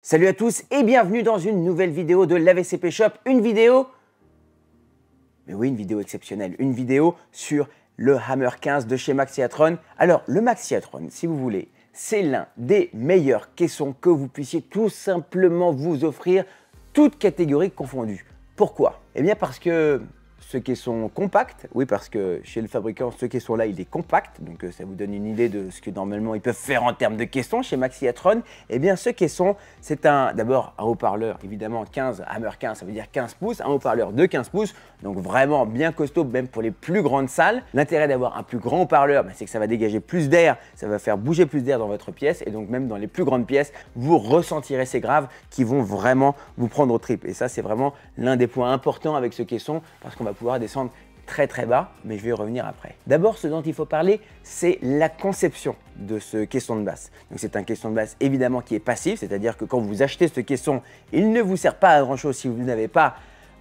Salut à tous et bienvenue dans une nouvelle vidéo de l'AVCP Shop, une vidéo... Mais oui, une vidéo exceptionnelle, une vidéo sur le Hammer 15 de chez Maxiatron. Alors, le Maxiatron, si vous voulez, c'est l'un des meilleurs caissons que vous puissiez tout simplement vous offrir, toutes catégories confondues. Pourquoi Eh bien parce que ce qui sont compacts, oui, parce que chez le fabricant, ce qui sont là, il est compact, donc euh, ça vous donne une idée de ce que normalement ils peuvent faire en termes de caissons chez Maxiatron. et eh bien, ce caisson, c'est un d'abord un haut-parleur, évidemment 15, Hammer 15, ça veut dire 15 pouces, un haut-parleur de 15 pouces, donc vraiment bien costaud, même pour les plus grandes salles. L'intérêt d'avoir un plus grand haut-parleur, bah, c'est que ça va dégager plus d'air, ça va faire bouger plus d'air dans votre pièce, et donc même dans les plus grandes pièces, vous ressentirez ces graves qui vont vraiment vous prendre au trip. Et ça, c'est vraiment l'un des points importants avec ce caisson, parce qu'on va pouvoir descendre très très bas, mais je vais revenir après. D'abord, ce dont il faut parler, c'est la conception de ce caisson de basse. Donc c'est un caisson de basse évidemment qui est passif, c'est-à-dire que quand vous achetez ce caisson, il ne vous sert pas à grand chose si vous n'avez pas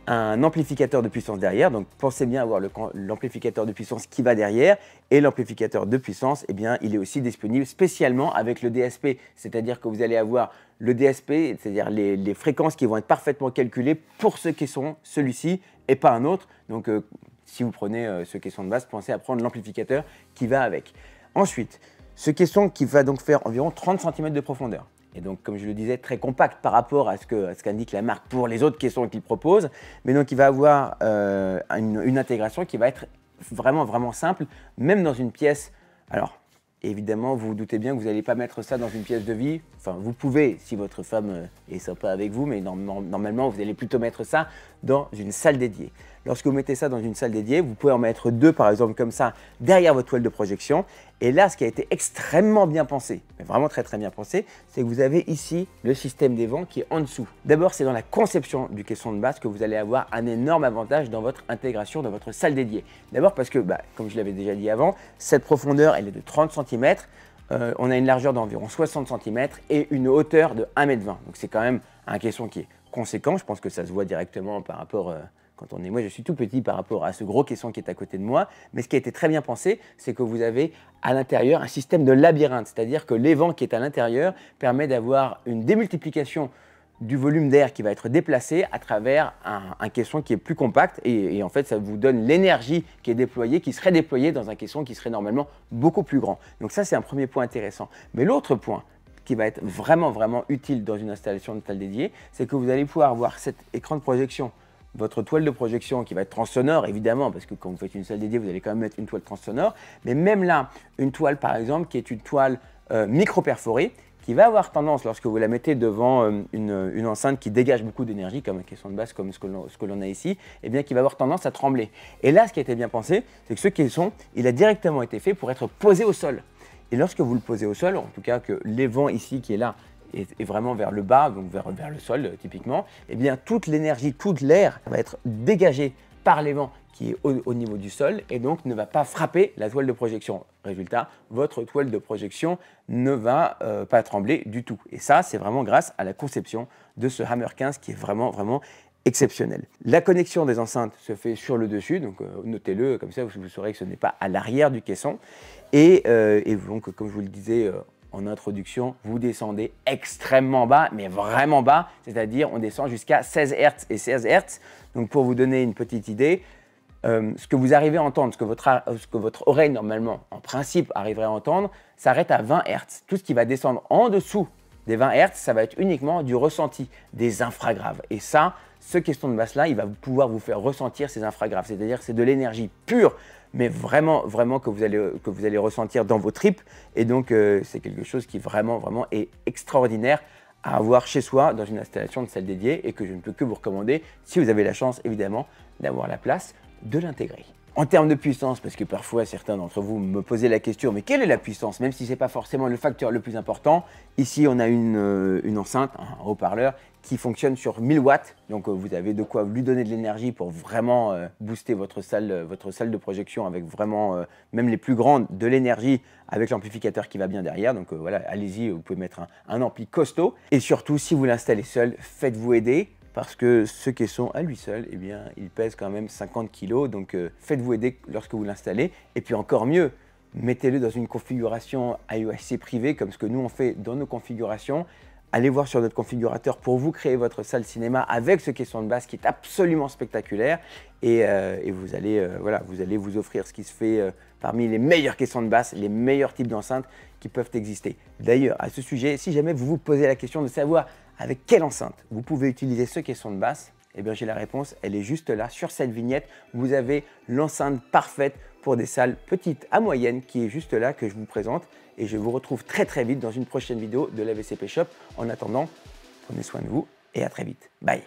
un amplificateur de puissance derrière. Donc pensez bien avoir l'amplificateur de puissance qui va derrière. Et l'amplificateur de puissance, eh bien, il est aussi disponible spécialement avec le DSP. C'est-à-dire que vous allez avoir le DSP, c'est-à-dire les, fréquences qui vont être parfaitement calculées pour ce caisson celui-ci et pas un autre. Donc euh, si vous prenez euh, ce caisson de base, pensez à prendre l'amplificateur qui va avec. Ensuite, ce caisson qui va donc faire environ 30 cm de profondeur et donc, comme je le disais, très compact par rapport à ce qu'indique la marque pour les autres questions qu'il propose. Mais donc, il va avoir euh, une, une, intégration qui va être vraiment, vraiment simple, même dans une pièce. Alors, évidemment, vous vous doutez bien que vous n'allez pas mettre ça dans une pièce de vie. Enfin, vous pouvez, si votre femme euh, est sympa avec vous, mais normalement, vous allez plutôt mettre ça dans une salle dédiée. Lorsque vous mettez ça dans une salle dédiée, vous pouvez en mettre deux, par exemple, comme ça, derrière votre toile de projection. Et là, ce qui a été extrêmement bien pensé, mais vraiment très très bien pensé, c'est que vous avez ici le système des vents qui est en dessous. D'abord, c'est dans la conception du caisson de base que vous allez avoir un énorme avantage dans votre intégration, dans votre salle dédiée. D'abord parce que, bah, comme je l'avais déjà dit avant, cette profondeur, elle est de 30 cm. Euh, on a une largeur d'environ 60 cm et une hauteur de 1 m Donc c'est quand même un caisson qui est conséquent. Je pense que ça se voit directement par rapport euh, quand on est, moi, je suis tout petit par rapport à ce gros caisson qui est à côté de moi. Mais ce qui a été très bien pensé, c'est que vous avez à l'intérieur un système de labyrinthe, c'est-à-dire que l'évent qui est à l'intérieur permet d'avoir une démultiplication du volume d'air qui va être déplacé à travers un, caisson qui est plus compact et, en fait ça vous donne l'énergie qui est déployée, qui serait déployée dans un caisson qui serait normalement beaucoup plus grand. Donc ça c'est un premier point intéressant. Mais l'autre point qui va être vraiment vraiment utile dans une installation de salle dédiée, c'est que vous allez pouvoir avoir cet écran de projection votre toile de projection qui va être transsonore, évidemment, parce que quand vous faites une salle dédiée, vous allez quand même mettre une toile transsonore. Mais même là, une toile, par exemple, qui est une toile microperforée, euh, micro-perforée, qui va avoir tendance, lorsque vous la mettez devant euh, une, enceinte qui dégage beaucoup d'énergie, comme une caisson de base, comme ce que l'on a ici, et eh bien, qui va avoir tendance à trembler. Et là, ce qui a été bien pensé, c'est que ce caisson, il a directement été fait pour être posé au sol. Et lorsque vous le posez au sol, en tout cas que les vents ici qui est là et vraiment vers le bas, donc vers, vers le sol typiquement, eh bien toute l'énergie, toute l'air va être dégagée par les vents qui est au, niveau du sol et donc ne va pas frapper la toile de projection. Résultat, votre toile de projection ne va euh, pas trembler du tout. Et ça, c'est vraiment grâce à la conception de ce Hammer 15 qui est vraiment, vraiment exceptionnel. La connexion des enceintes se fait sur le dessus, donc euh, notez-le, comme ça vous, saurez que ce n'est pas à l'arrière du caisson. Et, euh, et, donc, comme je vous le disais en introduction, vous descendez extrêmement bas, mais vraiment bas, c'est-à-dire on descend jusqu'à 16 Hz et 16 Hz. Donc pour vous donner une petite idée, euh, ce que vous arrivez à entendre, ce que, votre, ce que votre oreille normalement, en principe, arriverait à entendre, s'arrête à 20 Hz. Tout ce qui va descendre en dessous des 20 Hz, ça va être uniquement du ressenti, des infragraves. Et ça, ce question de basse-là, il va pouvoir vous faire ressentir ces infragraphes. C'est-à-dire c'est de l'énergie pure, mais vraiment, vraiment que vous allez, que vous allez ressentir dans vos tripes. Et donc, euh, c'est quelque chose qui vraiment, vraiment est extraordinaire à avoir chez soi dans une installation de salle dédiée et que je ne peux que vous recommander, si vous avez la chance évidemment d'avoir la place, de l'intégrer. En termes de puissance, parce que parfois certains d'entre vous me posaient la question, mais quelle est la puissance Même si ce n'est pas forcément le facteur le plus important, ici on a une, euh, enceinte, un haut-parleur, qui fonctionne sur 1000 watts. Donc euh, vous avez de quoi lui donner de l'énergie pour vraiment euh, booster votre salle, votre salle de projection avec vraiment, même les plus grandes, de l'énergie avec l'amplificateur qui va bien derrière. Donc voilà, allez-y, vous pouvez mettre un ampli costaud. Et surtout, si vous l'installez seul, faites-vous aider parce que ce caisson à lui seul, eh bien, il pèse quand même 50 kg, donc euh, faites-vous aider lorsque vous l'installez, et puis encore mieux, mettez-le dans une configuration IOSC privée comme ce que nous on fait dans nos configurations, allez voir sur notre configurateur pour vous créer votre salle cinéma avec ce caisson de basse qui est absolument spectaculaire et, euh, vous, allez, euh, voilà, vous allez vous offrir ce qui se fait euh, parmi les meilleurs caissons de basse, les meilleurs types d'enceintes qui peuvent exister. D'ailleurs, à ce sujet, si jamais vous vous posez la question de savoir avec quelle enceinte vous pouvez utiliser ce caisson de basse, eh bien, j'ai la réponse, elle est juste là, sur cette vignette. Vous avez l'enceinte parfaite pour des salles petites à moyennes qui est juste là que je vous présente. Et je vous retrouve très très vite dans une prochaine vidéo de la VCP Shop. En attendant, prenez soin de vous et à très vite. Bye